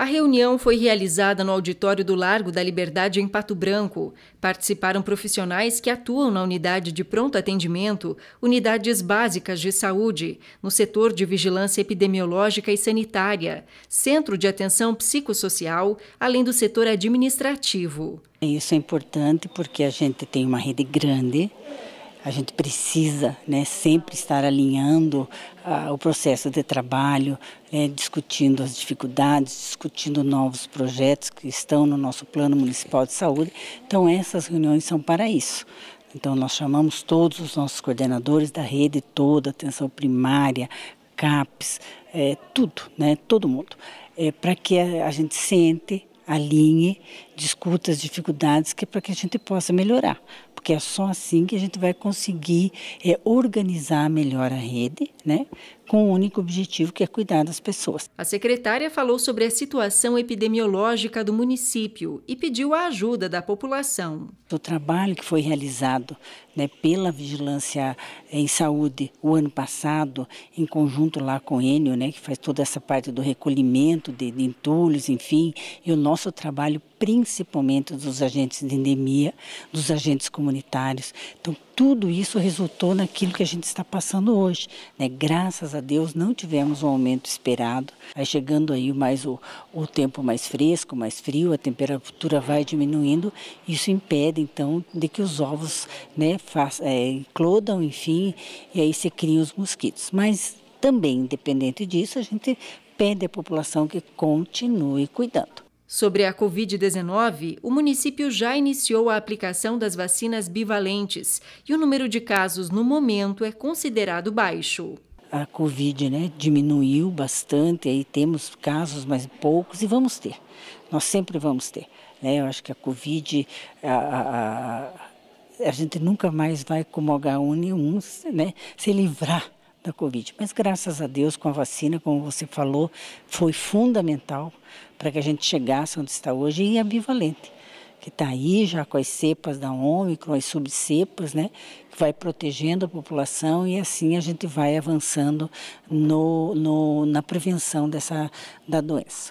A reunião foi realizada no auditório do Largo da Liberdade, em Pato Branco. Participaram profissionais que atuam na unidade de pronto atendimento, unidades básicas de saúde, no setor de vigilância epidemiológica e sanitária, centro de atenção psicossocial, além do setor administrativo. Isso é importante porque a gente tem uma rede grande a gente precisa né, sempre estar alinhando ah, o processo de trabalho, né, discutindo as dificuldades, discutindo novos projetos que estão no nosso plano municipal de saúde. Então, essas reuniões são para isso. Então, nós chamamos todos os nossos coordenadores da rede toda, atenção primária, CAPES, é, tudo, né, todo mundo, é, para que a, a gente sente alinhe, discuta as dificuldades que é para que a gente possa melhorar porque é só assim que a gente vai conseguir é, organizar melhor a rede, né? com o único objetivo que é cuidar das pessoas. A secretária falou sobre a situação epidemiológica do município e pediu a ajuda da população. O trabalho que foi realizado né, pela Vigilância em Saúde o ano passado, em conjunto lá com o Enio, né, que faz toda essa parte do recolhimento de, de entulhos, enfim, e o nosso trabalho principalmente dos agentes de endemia, dos agentes comunitários, comunitários. Então, tudo isso resultou naquilo que a gente está passando hoje. Né? Graças a Deus não tivemos um aumento esperado. Aí chegando aí mais o, o tempo mais fresco, mais frio, a temperatura vai diminuindo. Isso impede então de que os ovos né, façam, é, enfim, e aí se criam os mosquitos. Mas também, independente disso, a gente pede à população que continue cuidando. Sobre a Covid-19, o município já iniciou a aplicação das vacinas bivalentes e o número de casos no momento é considerado baixo. A Covid né, diminuiu bastante, aí temos casos, mas poucos, e vamos ter. Nós sempre vamos ter. Né? Eu acho que a Covid, a, a, a, a gente nunca mais vai, como H1N1, né, se livrar da Covid. Mas graças a Deus, com a vacina, como você falou, foi fundamental para que a gente chegasse onde está hoje e é bivalente, que está aí já com as cepas da Ômicron, as subcepas, né, que vai protegendo a população e assim a gente vai avançando no, no, na prevenção dessa, da doença.